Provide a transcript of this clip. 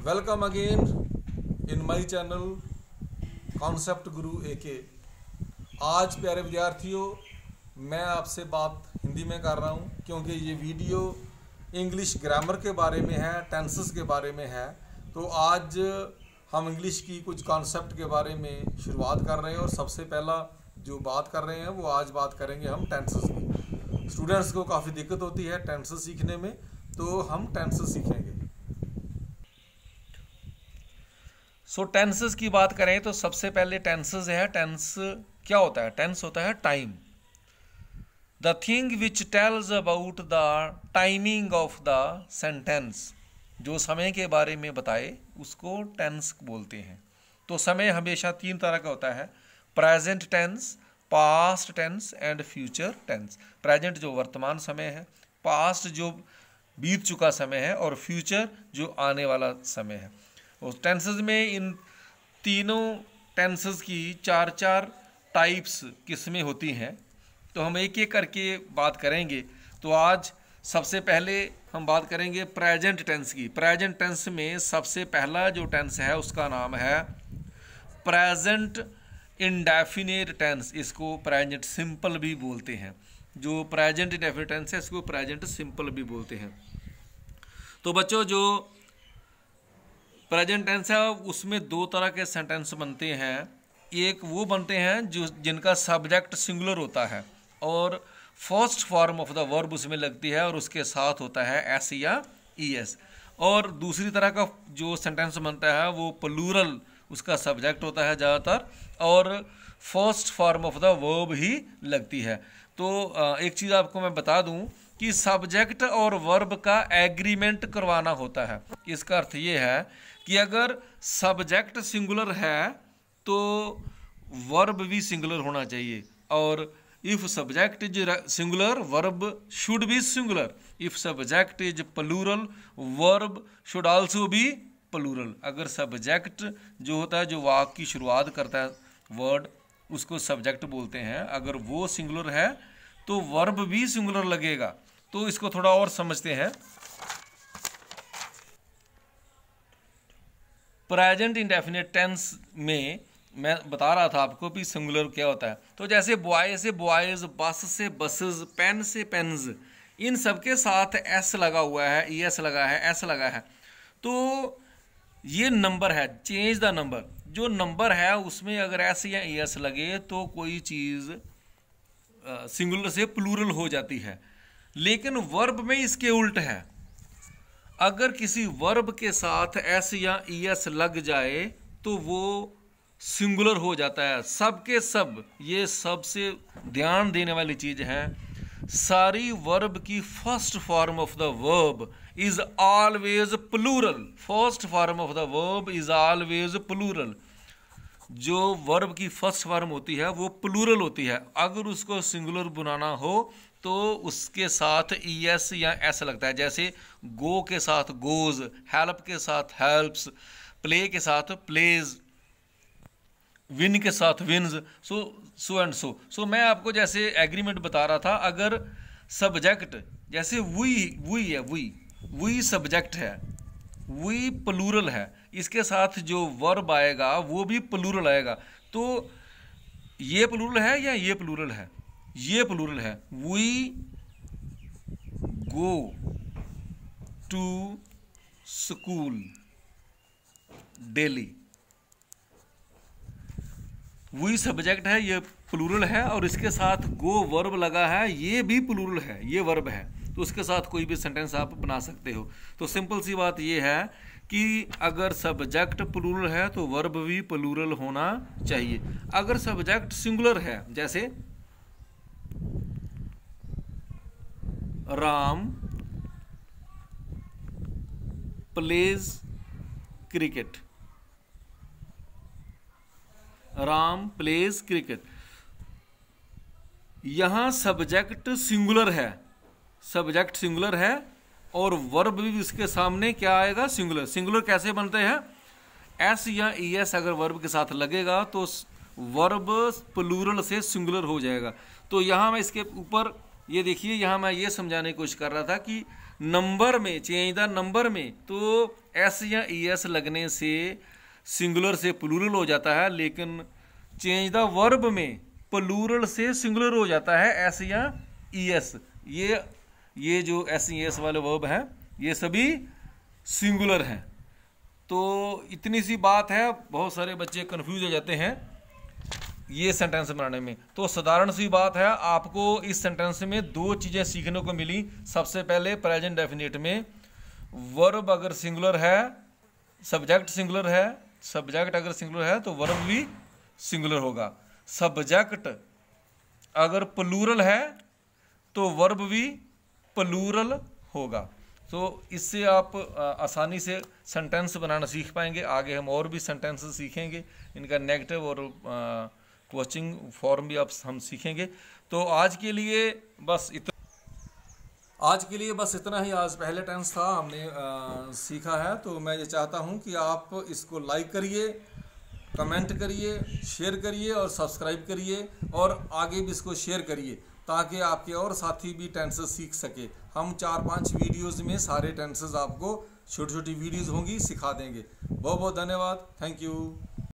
again in in channel concept guru A के आज प्यारे विद्यार्थियों मैं आपसे बात हिंदी में कर रहा हूँ क्योंकि ये वीडियो इंग्लिश ग्रामर के बारे में है टेंसेस के बारे में है तो आज हम इंग्लिश की कुछ कॉन्सेप्ट के बारे में शुरुआत कर रहे हैं और सबसे पहला जो बात कर रहे हैं वो आज बात करेंगे हम टेंसेस की स्टूडेंट्स को काफ़ी दिक्कत होती है टेंसेस सीखने में तो हम टेंसेस सीखेंगे सो so, टेंसेस की बात करें तो सबसे पहले टेंसेस है टेंस क्या होता है टेंस होता है time the thing which tells about the timing of the sentence जो समय के बारे में बताए उसको टेंस बोलते हैं तो समय हमेशा तीन तरह का होता है present tense past tense and future tense present जो वर्तमान समय है पास्ट जो बीत चुका समय है और फ्यूचर जो आने वाला समय है और टेंसेज में इन तीनों टेंसेज की चार चार टाइप्स किस्में होती हैं तो हम एक एक करके बात करेंगे तो आज सबसे पहले हम बात करेंगे प्रेजेंट टेंस की प्रेजेंट टेंस में सबसे पहला जो टेंस है उसका नाम है प्रेजेंट इनडेफिनेट टेंस इसको प्रेजेंट सिंपल भी बोलते हैं जो प्रेजेंट इनडेफिनेट टेंस है इसको प्रेजेंट सिंपल भी बोलते हैं तो बच्चों जो प्रेजेंट टेंस है उसमें दो तरह के सेंटेंस बनते हैं एक वो बनते हैं जो जिनका सब्जेक्ट सिंगुलर होता है और first form of the verb उसमें लगती है और उसके साथ होता है एस या ई एस और दूसरी तरह का जो सेंटेंस बनता है वो प्लूरल उसका सब्जेक्ट होता है ज़्यादातर और first form of the verb ही लगती है तो एक चीज़ आपको मैं बता दूं कि सब्जेक्ट और वर्ब का एग्रीमेंट करवाना होता है इसका अर्थ ये है कि अगर सब्जेक्ट सिंगुलर है तो वर्ब भी सिंगुलर होना चाहिए और if subject is singular verb should be singular if subject is plural verb should also be plural अगर सब्जेक्ट जो होता है जो वाक की शुरुआत करता है वर्ड उसको सब्जेक्ट बोलते हैं अगर वो सिंगुलर है तो वर्ब भी सिंगुलर लगेगा तो इसको थोड़ा और समझते हैं प्रेजेंट इंडेफिनेट टेंस में मैं बता रहा था आपको भी सिंगुलर क्या होता है तो जैसे बॉय से बॉयज़ बस से बसेस पेन से पेन्स इन सबके साथ एस लगा हुआ है ई e एस लगा है एस लगा है तो ये नंबर है चेंज द नंबर जो नंबर है उसमें अगर एस या ई e एस लगे तो कोई चीज़ सिंगुलर से प्लूरल हो जाती है लेकिन वर्ब में इसके उल्ट है अगर किसी वर्ब के साथ एस या ई एस लग जाए तो वो सिंगुलर हो जाता है सब के सब ये सबसे ध्यान देने वाली चीज़ है सारी वर्ब की first form of the verb is always plural first form of the verb is always plural जो वर्ब की फर्स्ट फॉर्म होती है वो प्लूरल होती है अगर उसको सिंगुलर बनाना हो तो उसके साथ ई एस या एस लगता है जैसे गो के साथ गोज हेल्प के साथ हेल्प्स प्ले के साथ प्लेज विन के साथ wins so so and so सो मैं आपको जैसे एग्रीमेंट बता रहा था अगर सब्जेक्ट जैसे वही वही है वही वही सब्जेक्ट है वही प्लूरल है इसके साथ जो वर्ब आएगा वो भी प्लूरल आएगा तो ये प्लूरल है या ये प्लूरल है ये प्लूरल है we go to school daily वही सब्जेक्ट है ये प्लूरल है और इसके साथ गो वर्ब लगा है ये भी प्लूरल है ये वर्ब है तो उसके साथ कोई भी सेंटेंस आप बना सकते हो तो सिंपल सी बात ये है कि अगर सब्जेक्ट प्लूरल है तो वर्ब भी प्लूरल होना चाहिए अगर सब्जेक्ट सिंगुलर है जैसे Ram plays cricket Ram plays cricket यहां सब्जेक्ट सिंगुलर है सब्जेक्ट सिंगुलर है और वर्ब भी इसके सामने क्या आएगा सिंगुलर सिंगुलर कैसे बनते हैं एस या ई e एस अगर वर्ब के साथ लगेगा तो वर्ब प्लूरल से सिंगुलर हो जाएगा तो यहाँ मैं इसके ऊपर ये देखिए यहाँ मैं ये समझाने की कोशिश कर रहा था कि नंबर में चेंज द नंबर में तो एस या ई e एस लगने से सिंगुलर से प्लूरल हो जाता है लेकिन चेंज द वर्ब में प्लूरल से सिंगुलर हो जाता है एस या ई e एस ये ये जो एस एस e वाले वर्ब हैं ये सभी सिंगुलर हैं तो इतनी सी बात है बहुत सारे बच्चे कन्फ्यूज हो जाते हैं ये सेंटेंस बनाने में तो साधारण सी बात है आपको इस सेंटेंस में दो चीज़ें सीखने को मिली सबसे पहले प्रेजेंट डेफिनेट में वर्ब अगर सिंगुलर है सब्जेक्ट सिंगुलर है सब्जेक्ट अगर सिंगुलर है तो वर्ब भी सिंगुलर होगा सब्जेक्ट अगर प्लूरल है तो वर्ब भी प्लूरल होगा तो इससे आप आसानी से सेंटेंस बनाना सीख पाएंगे आगे हम और भी सेंटेंस सीखेंगे इनका नेगेटिव और क्वचिंग फॉर्म भी आप हम सीखेंगे तो आज के लिए बस इतना आज के लिए बस इतना ही आज पहले टेंस था हमने आ, सीखा है तो मैं ये चाहता हूँ कि आप इसको लाइक करिए कमेंट करिए शेयर करिए और सब्सक्राइब करिए और आगे भी इसको शेयर करिए ताकि आपके और साथी भी टेंसेस सीख सके हम चार पांच वीडियोस में सारे टेंसेस आपको छोटी छोटी वीडियोस होंगी सिखा देंगे बहुत बहुत धन्यवाद थैंक यू